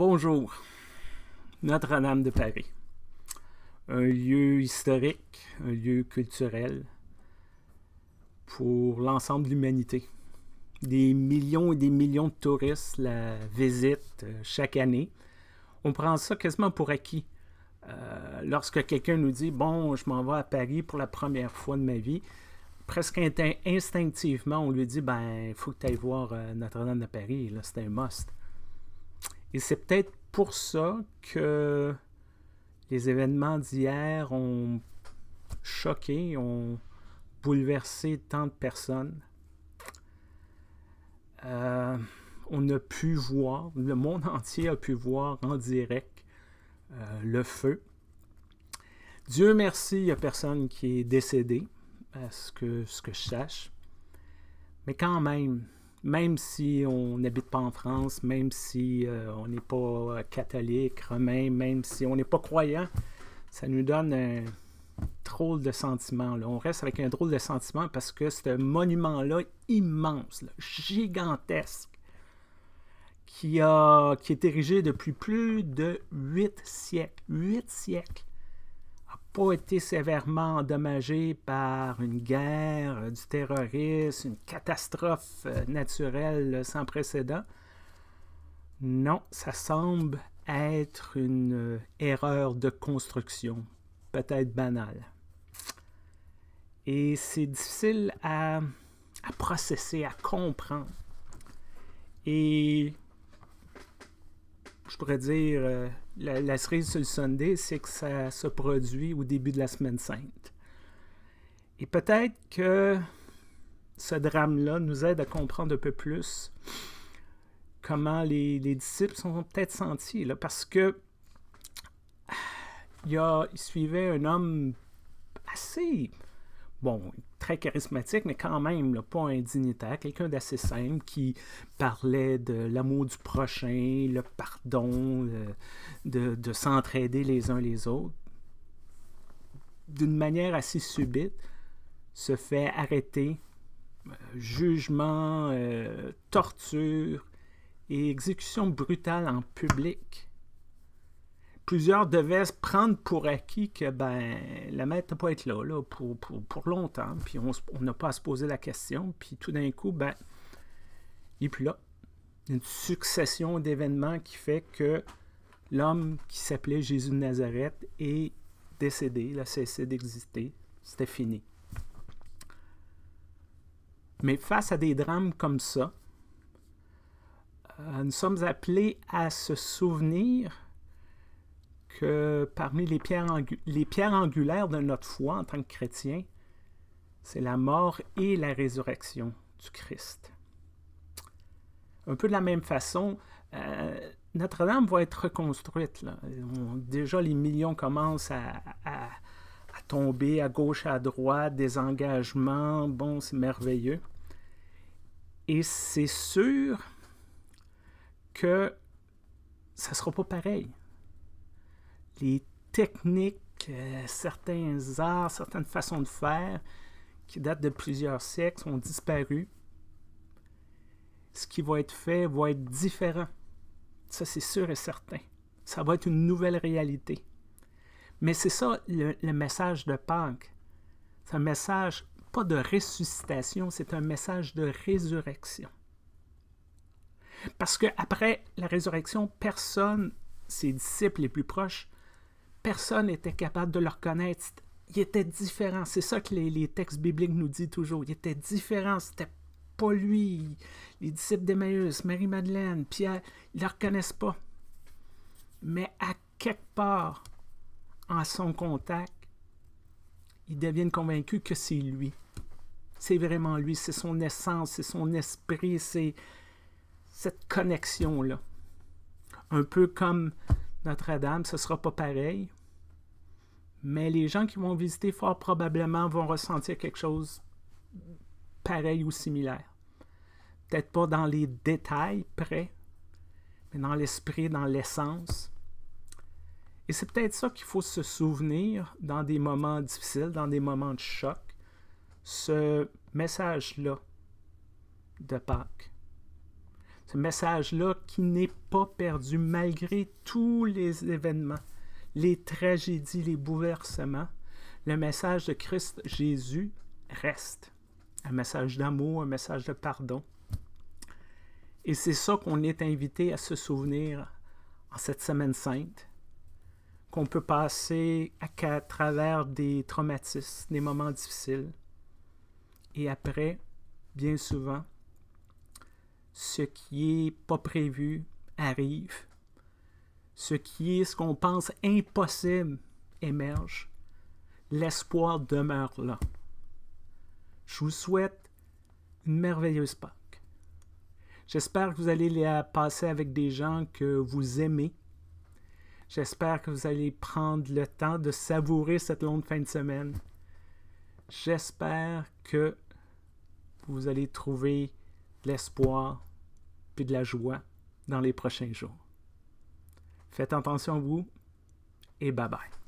Bonjour, Notre-Dame de Paris. Un lieu historique, un lieu culturel pour l'ensemble de l'humanité. Des millions et des millions de touristes la visitent euh, chaque année. On prend ça quasiment pour acquis. Euh, lorsque quelqu'un nous dit, bon, je m'en vais à Paris pour la première fois de ma vie, presque instinctivement, on lui dit, ben, il faut que tu ailles voir euh, Notre-Dame de Paris, là, c'est un must. Et c'est peut-être pour ça que les événements d'hier ont choqué, ont bouleversé tant de personnes. Euh, on a pu voir, le monde entier a pu voir en direct euh, le feu. Dieu merci, il n'y a personne qui est décédé, à que, ce que je sache. Mais quand même, même si on n'habite pas en France, même si euh, on n'est pas euh, catholique, romain, même si on n'est pas croyant, ça nous donne un drôle de sentiment. On reste avec un drôle de sentiment parce que ce monument-là, immense, gigantesque, qui, qui est érigé depuis plus de huit siècles. Huit siècles pas été sévèrement endommagé par une guerre, euh, du terrorisme, une catastrophe euh, naturelle euh, sans précédent. Non, ça semble être une erreur de construction, peut-être banale. Et c'est difficile à, à processer, à comprendre. Et je pourrais dire, la, la, cerise sur le Sunday, c'est que ça se produit au début de la semaine sainte. Et peut-être que ce drame-là nous aide à comprendre un peu plus comment les, disciples sont peut-être sentis, parce que ah, il suivait un homme assez bon, très charismatique, mais quand même pas un dignitaire, quelqu'un d'assez simple qui parlait de l'amour du prochain, le pardon, euh, de, s'entraider les uns les autres. D'une manière assez subite, se fait arrêter, euh, jugement, euh, torture et exécution brutale en public plusieurs devaient se prendre pour acquis que ben, la maître n'a pas être là, là pour, longtemps. Puis on n'a pas à se poser la question. Puis tout d'un coup, ben, il n'est plus là. Une succession d'événements qui fait que l'homme qui s'appelait Jésus de Nazareth est décédé, il a cessé d'exister. C'était fini. Mais face à des drames comme ça, euh, nous sommes appelés à se souvenir que parmi les pierres, les pierres angulaires de notre foi en tant que chrétien, c'est la mort et la résurrection du Christ. Un peu de la même façon, euh, Notre-Dame va être reconstruite. Là. déjà, les millions commencent à, à, tomber à gauche, à droite, des engagements. Bon, c'est merveilleux. Et c'est sûr que ça ne sera pas pareil les techniques, euh, certains arts, certaines façons de faire qui datent de plusieurs siècles ont disparu. Ce qui va être fait va être différent. Ça, c'est sûr et certain. Ça va être une nouvelle réalité. Mais c'est ça le, message de Pâques. C'est un message pas de ressuscitation, c'est un message de résurrection. Parce que la résurrection, personne, ses disciples les plus proches, personne n'était capable de le reconnaître. Il était différent. C'est ça que les, textes bibliques nous disent toujours. Il était différent. C'était pas lui. Les disciples d'Emmaüs, Marie-Madeleine, Pierre, ils ne le reconnaissent pas. Mais à quelque part, en son contact, ils deviennent convaincus que c'est lui. C'est vraiment lui, c'est son essence, c'est son esprit, c'est cette connexion-là. Un peu comme Notre-Dame, ce ne sera pas pareil, mais les gens qui vont visiter fort probablement vont ressentir quelque chose pareil ou similaire. Peut-être pas dans les détails près, mais dans l'esprit, dans l'essence. Et c'est peut-être ça qu'il faut se souvenir dans des moments difficiles, dans des moments de choc. Ce message-là de Pâques. Ce message-là qui n'est pas perdu malgré tous les événements les tragédies, les bouleversements, le message de Christ Jésus reste. Un message d'amour, un message de pardon. Et c'est ça qu'on est invité à se souvenir en cette semaine sainte, qu'on peut passer à, travers des traumatismes, des moments difficiles. Et après, bien souvent, ce qui n'est pas prévu arrive ce qui est ce qu'on pense impossible émerge. L'espoir demeure là. Je vous souhaite une merveilleuse Pâques. J'espère que vous allez la passer avec des gens que vous aimez. J'espère que vous allez prendre le temps de savourer cette longue fin de semaine. J'espère que vous allez trouver de l'espoir et de la joie dans les prochains jours. Faites attention vous et bye bye.